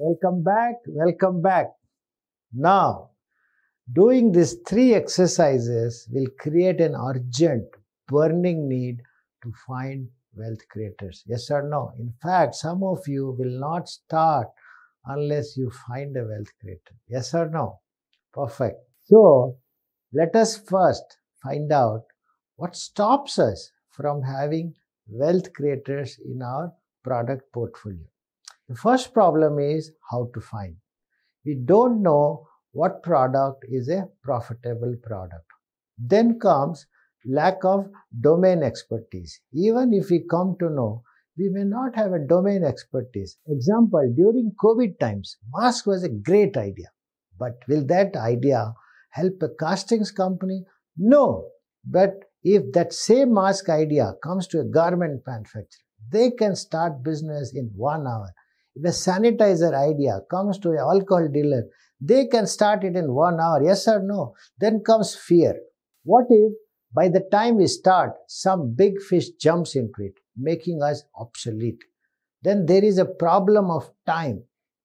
Welcome back, welcome back. Now, doing these three exercises will create an urgent, burning need to find wealth creators. Yes or no? In fact, some of you will not start unless you find a wealth creator. Yes or no? Perfect. So, let us first find out what stops us from having wealth creators in our product portfolio. The first problem is how to find. We don't know what product is a profitable product. Then comes lack of domain expertise. Even if we come to know, we may not have a domain expertise. Example, during COVID times, mask was a great idea. But will that idea help a castings company? No. But if that same mask idea comes to a garment manufacturer, they can start business in one hour. If a sanitizer idea comes to an alcohol dealer, they can start it in one hour, yes or no? Then comes fear. What if by the time we start, some big fish jumps into it, making us obsolete? Then there is a problem of time.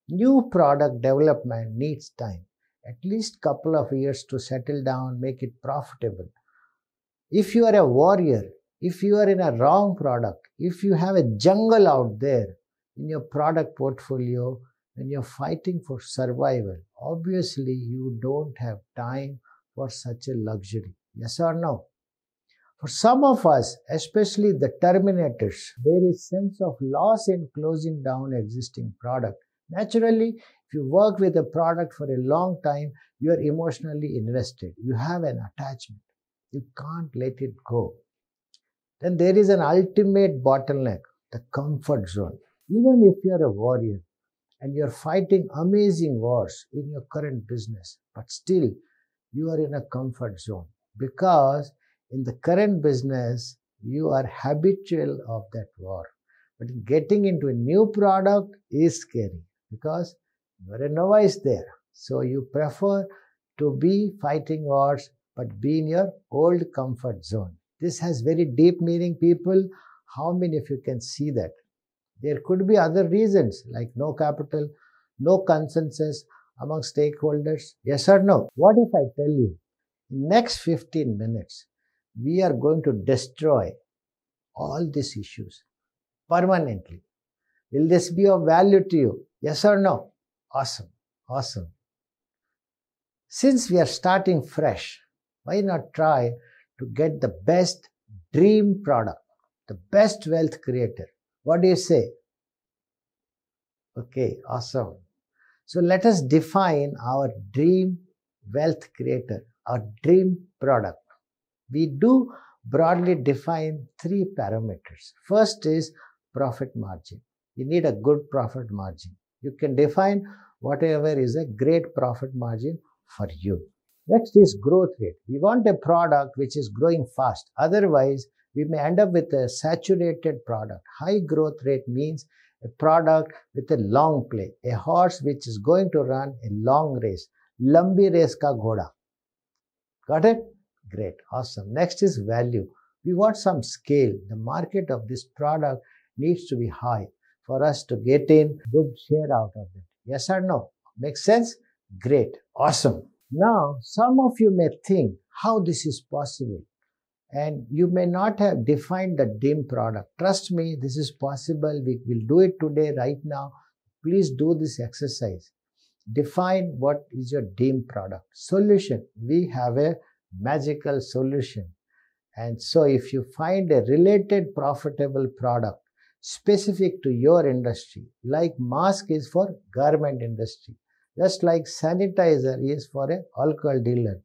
New product development needs time, at least couple of years to settle down, make it profitable. If you are a warrior, if you are in a wrong product, if you have a jungle out there, in your product portfolio, when you're fighting for survival, obviously you don't have time for such a luxury. Yes or no? For some of us, especially the terminators, there is sense of loss in closing down existing product. Naturally, if you work with a product for a long time, you are emotionally invested. You have an attachment. You can't let it go. Then there is an ultimate bottleneck, the comfort zone. Even if you're a warrior and you're fighting amazing wars in your current business, but still you are in a comfort zone because in the current business, you are habitual of that war. But getting into a new product is scary because you're a novice there. So you prefer to be fighting wars but be in your old comfort zone. This has very deep meaning, people. How many of you can see that? There could be other reasons like no capital, no consensus among stakeholders. Yes or no? What if I tell you, next 15 minutes, we are going to destroy all these issues permanently. Will this be of value to you? Yes or no? Awesome. Awesome. Since we are starting fresh, why not try to get the best dream product, the best wealth creator, what do you say? Okay, awesome. So let us define our dream wealth creator, our dream product. We do broadly define three parameters. First is profit margin. You need a good profit margin. You can define whatever is a great profit margin for you. Next is growth rate. We want a product which is growing fast. Otherwise, we may end up with a saturated product. High growth rate means a product with a long play, a horse which is going to run a long race. Lambi race ka ghoda. Got it? Great, awesome. Next is value. We want some scale. The market of this product needs to be high for us to get in good share out of it. Yes or no? Makes sense? Great, awesome. Now, some of you may think how this is possible and you may not have defined the dim product. Trust me, this is possible. We will do it today, right now. Please do this exercise. Define what is your dim product. Solution. We have a magical solution. And so, if you find a related profitable product specific to your industry, like mask is for garment industry, just like sanitizer is for a alcohol dealer,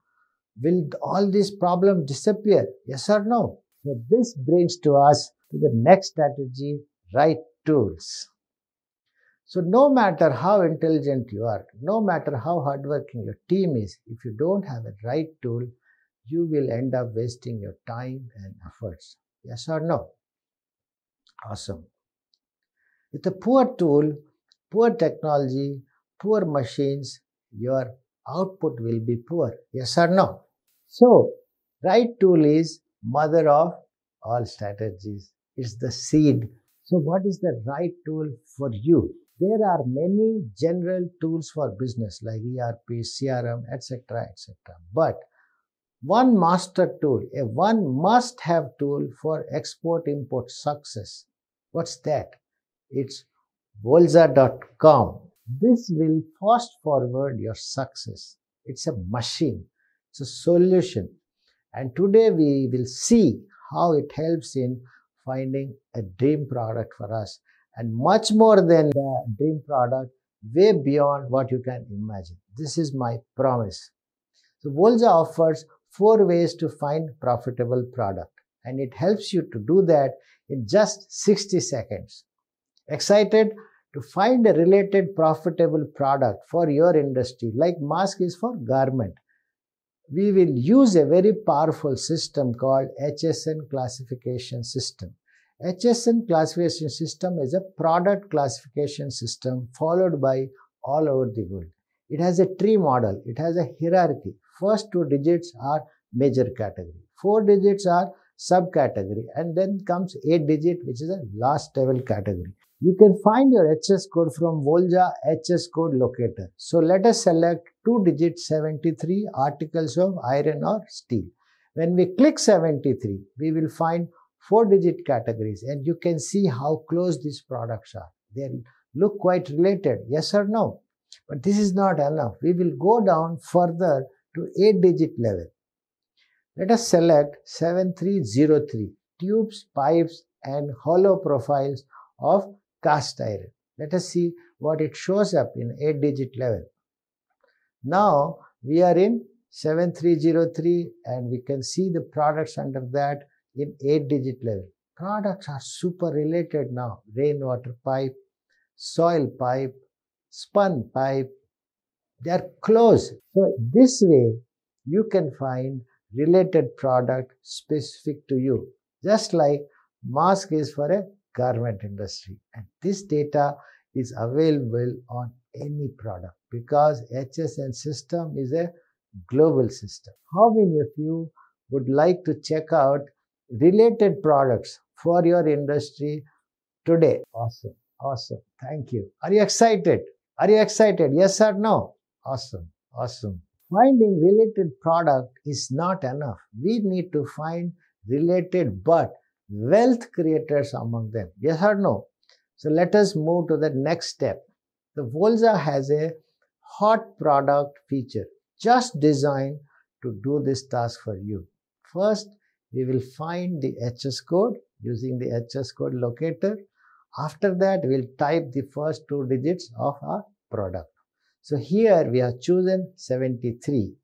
Will all these problems disappear? Yes or no? So this brings to us to the next strategy, right tools. So no matter how intelligent you are, no matter how hardworking your team is, if you don't have a right tool, you will end up wasting your time and efforts. Yes or no? Awesome. With a poor tool, poor technology, poor machines, your output will be poor. Yes or no? So, right tool is mother of all strategies. It's the seed. So, what is the right tool for you? There are many general tools for business like ERP, CRM, etc., etc. But one master tool, a one must have tool for export import success. What's that? It's volza.com. This will fast forward your success. It's a machine. It's a solution. And today we will see how it helps in finding a dream product for us. And much more than the dream product, way beyond what you can imagine. This is my promise. So Volza offers four ways to find profitable product and it helps you to do that in just 60 seconds. Excited to find a related profitable product for your industry like mask is for garment we will use a very powerful system called HSN classification system. HSN classification system is a product classification system followed by all over the world. It has a tree model. It has a hierarchy. First two digits are major category. Four digits are subcategory and then comes eight digit which is a last level category. You can find your HS code from Volja HS code locator. So let us select 2 digit 73 articles of iron or steel. When we click 73, we will find 4 digit categories and you can see how close these products are. They look quite related, yes or no? But this is not enough. We will go down further to 8 digit level. Let us select 7303 tubes, pipes and hollow profiles of cast iron. Let us see what it shows up in 8 digit level. Now we are in 7303 and we can see the products under that in 8 digit level. Products are super related now rainwater pipe, soil pipe, spun pipe, they are close. So this way you can find related product specific to you. Just like mask is for a garment industry. And this data is available on any product because HSN system is a global system. How many of you would like to check out related products for your industry today? Awesome. Awesome. Thank you. Are you excited? Are you excited? Yes or no? Awesome. Awesome. Finding related product is not enough. We need to find related but wealth creators among them. Yes or no? So let us move to the next step. The Volza has a hot product feature just designed to do this task for you. First, we will find the HS code using the HS code locator. After that, we'll type the first two digits of our product. So here we have chosen 73.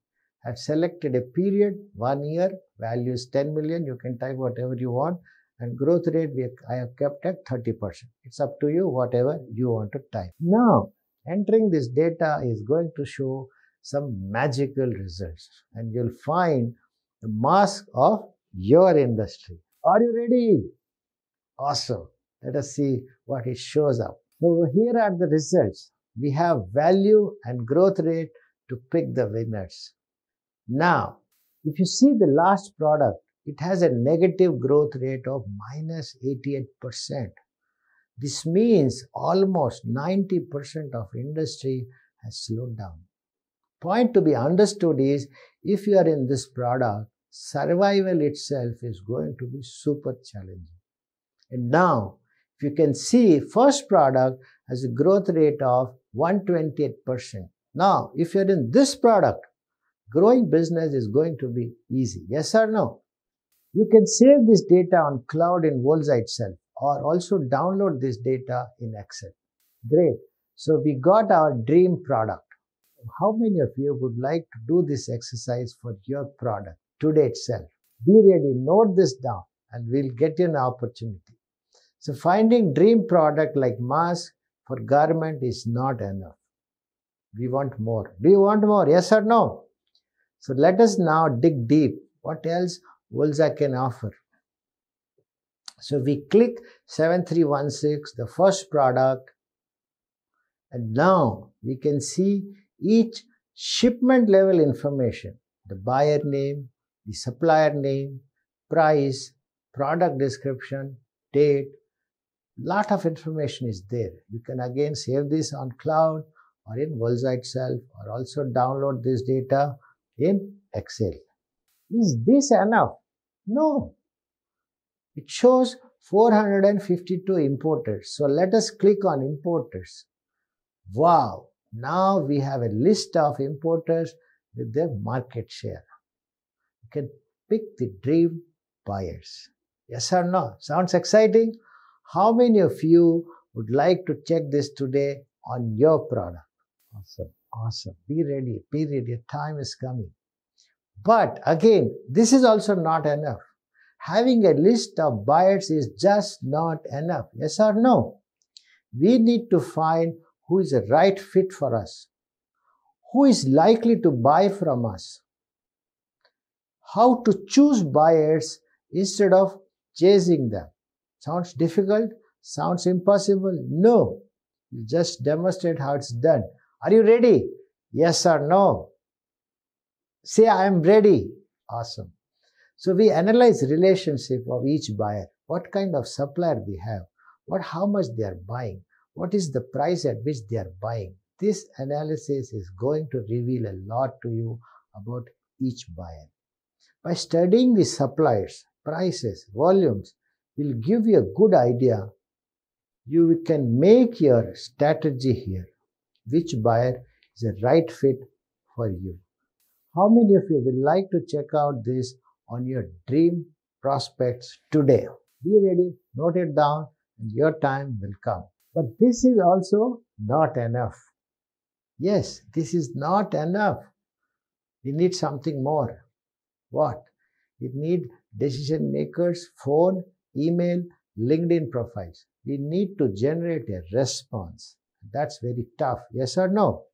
I've selected a period, one year, value is 10 million. You can type whatever you want. And growth rate, we, I have kept at 30%. It's up to you, whatever you want to type. Now, entering this data is going to show some magical results. And you'll find the mask of your industry. Are you ready? Awesome. Let us see what it shows up. So here are the results. We have value and growth rate to pick the winners. Now, if you see the last product, it has a negative growth rate of minus 88%. This means almost 90% of industry has slowed down. Point to be understood is if you are in this product, survival itself is going to be super challenging. And now, if you can see, first product has a growth rate of 128%. Now, if you're in this product, growing business is going to be easy. Yes or no? You can save this data on cloud in Volza itself or also download this data in Excel. Great. So we got our dream product. How many of you would like to do this exercise for your product today itself? Be ready, note this down and we'll get an opportunity. So finding dream product like mask for garment is not enough. We want more. Do you want more? Yes or no? So let us now dig deep. What else Wolza can offer? So we click 7316, the first product. And now we can see each shipment level information, the buyer name, the supplier name, price, product description, date, lot of information is there. You can again save this on cloud or in Volza itself or also download this data in Excel. Is this enough? No. It shows 452 importers. So let us click on importers. Wow. Now we have a list of importers with their market share. You can pick the dream buyers. Yes or no? Sounds exciting? How many of you would like to check this today on your product? Awesome. Awesome. Be ready. Be ready. Your time is coming. But again, this is also not enough. Having a list of buyers is just not enough. Yes or no? We need to find who is the right fit for us, who is likely to buy from us, how to choose buyers instead of chasing them. Sounds difficult? Sounds impossible? No. You just demonstrate how it's done. Are you ready? Yes or no? Say, I am ready. Awesome. So we analyze relationship of each buyer. What kind of supplier we have? What, how much they are buying? What is the price at which they are buying? This analysis is going to reveal a lot to you about each buyer. By studying the suppliers, prices, volumes, will give you a good idea. You can make your strategy here which buyer is a right fit for you. How many of you will like to check out this on your dream prospects today? Be ready, note it down, and your time will come. But this is also not enough. Yes, this is not enough. We need something more. What? We need decision makers, phone, email, LinkedIn profiles. We need to generate a response. That's very tough. Yes or no?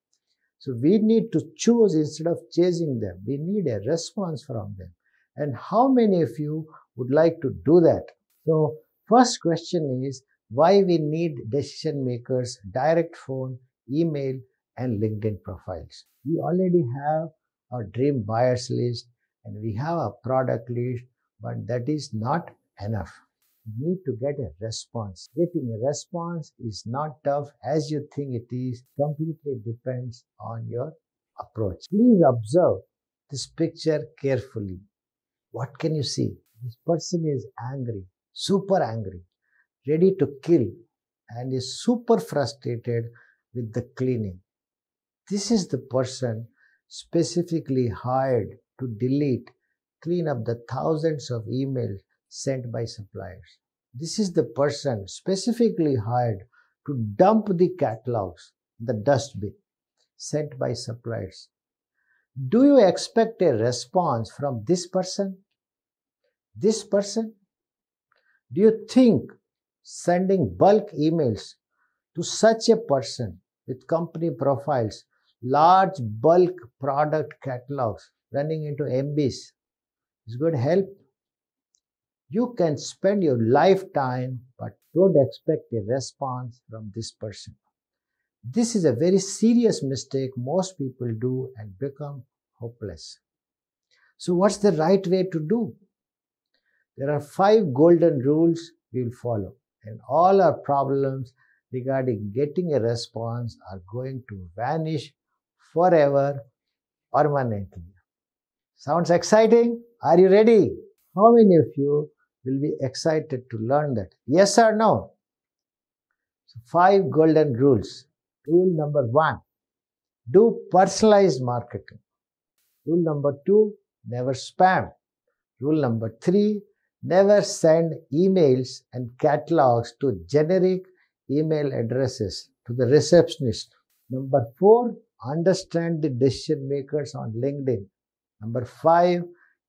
So we need to choose instead of chasing them. We need a response from them. And how many of you would like to do that? So first question is why we need decision makers, direct phone, email, and LinkedIn profiles. We already have our dream buyers list and we have a product list, but that is not enough need to get a response. Getting a response is not tough as you think it is, completely depends on your approach. Please observe this picture carefully. What can you see? This person is angry, super angry, ready to kill, and is super frustrated with the cleaning. This is the person specifically hired to delete, clean up the thousands of emails sent by suppliers. This is the person specifically hired to dump the catalogs, the dustbin, sent by suppliers. Do you expect a response from this person? This person? Do you think sending bulk emails to such a person with company profiles, large bulk product catalogs running into MBs is going to help? You can spend your lifetime, but don't expect a response from this person. This is a very serious mistake most people do and become hopeless. So, what's the right way to do? There are five golden rules we'll follow, and all our problems regarding getting a response are going to vanish forever permanently. Sounds exciting? Are you ready? How many of you will be excited to learn that. Yes or no? So five golden rules. Rule number one do personalized marketing. Rule number two never spam. Rule number three never send emails and catalogs to generic email addresses to the receptionist. Number four, understand the decision makers on LinkedIn. Number five,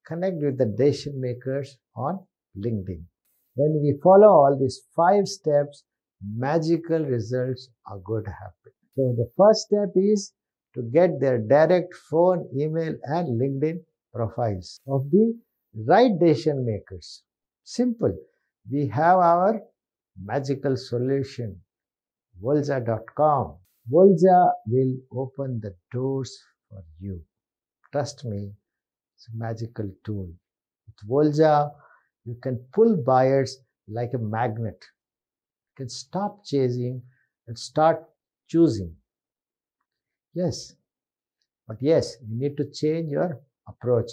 connect with the decision makers on LinkedIn. When we follow all these five steps, magical results are going to happen. So the first step is to get their direct phone, email, and LinkedIn profiles of the right decision makers. Simple. We have our magical solution, volza.com. Volza will open the doors for you. Trust me, it's a magical tool. With Volza, you can pull buyers like a magnet. You can stop chasing and start choosing. Yes, but yes, you need to change your approach.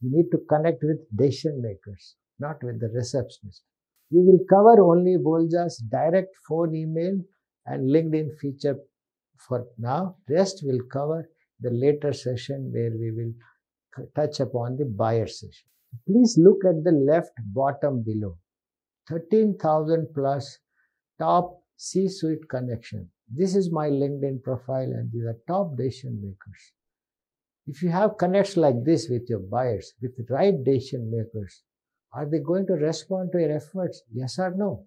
You need to connect with decision makers, not with the receptionist. We will cover only Bolja's direct phone, email, and LinkedIn feature for now. Rest will cover the later session where we will touch upon the buyer session. Please look at the left bottom below. 13,000 plus top C-suite connection. This is my LinkedIn profile and these are top decision makers. If you have connects like this with your buyers, with the right decision makers, are they going to respond to your efforts? Yes or no?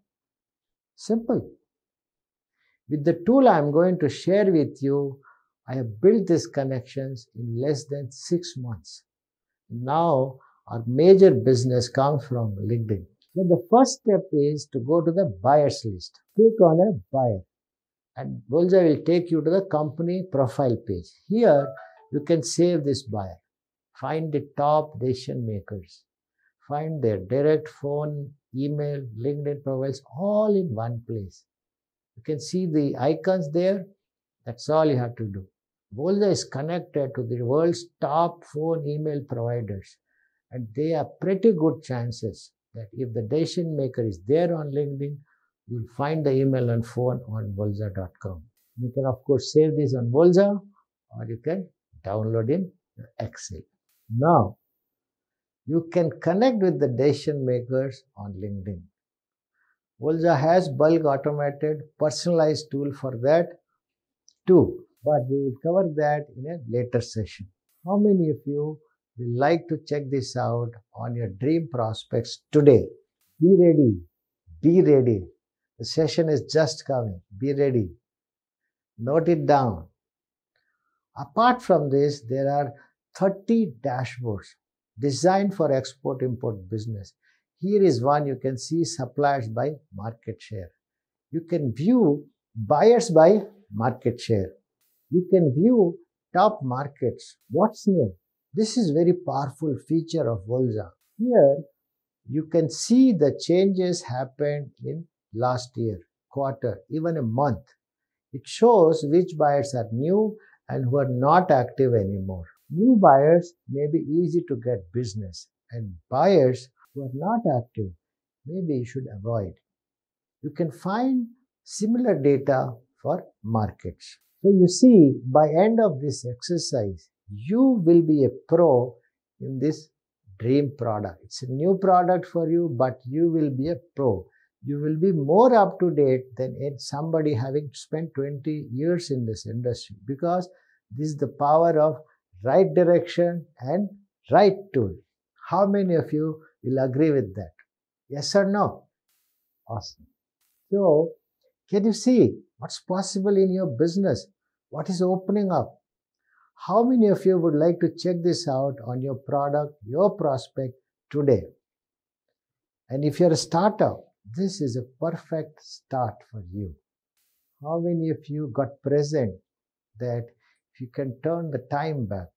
Simple. With the tool I'm going to share with you, I have built these connections in less than six months. Now our major business comes from LinkedIn. Then the first step is to go to the buyers list. Click on a buyer and Bolza will take you to the company profile page. Here you can save this buyer. Find the top decision makers. Find their direct phone, email, LinkedIn profiles all in one place. You can see the icons there. That's all you have to do. Bolza is connected to the world's top phone email providers. And they are pretty good chances that if the decision maker is there on LinkedIn, you'll find the email and phone on volza.com. You can, of course, save this on Volza or you can download in Excel. Now, you can connect with the decision makers on LinkedIn. Volza has bulk automated personalized tool for that too, but we will cover that in a later session. How many of you we like to check this out on your dream prospects today. Be ready. Be ready. The session is just coming. Be ready. Note it down. Apart from this, there are 30 dashboards designed for export import business. Here is one you can see suppliers by market share. You can view buyers by market share. You can view top markets. What's new? This is very powerful feature of Volza. Here, you can see the changes happened in last year, quarter, even a month. It shows which buyers are new and who are not active anymore. New buyers may be easy to get business and buyers who are not active maybe you should avoid. You can find similar data for markets. So you see by end of this exercise you will be a pro in this dream product. It's a new product for you, but you will be a pro. You will be more up to date than somebody having spent 20 years in this industry because this is the power of right direction and right tool. How many of you will agree with that? Yes or no? Awesome. So, can you see what's possible in your business? What is opening up? How many of you would like to check this out on your product, your prospect today? And if you're a startup, this is a perfect start for you. How many of you got present that if you can turn the time back,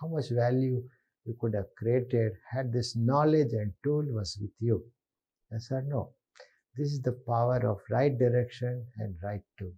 how much value you could have created had this knowledge and tool was with you? Yes or no? This is the power of right direction and right tool.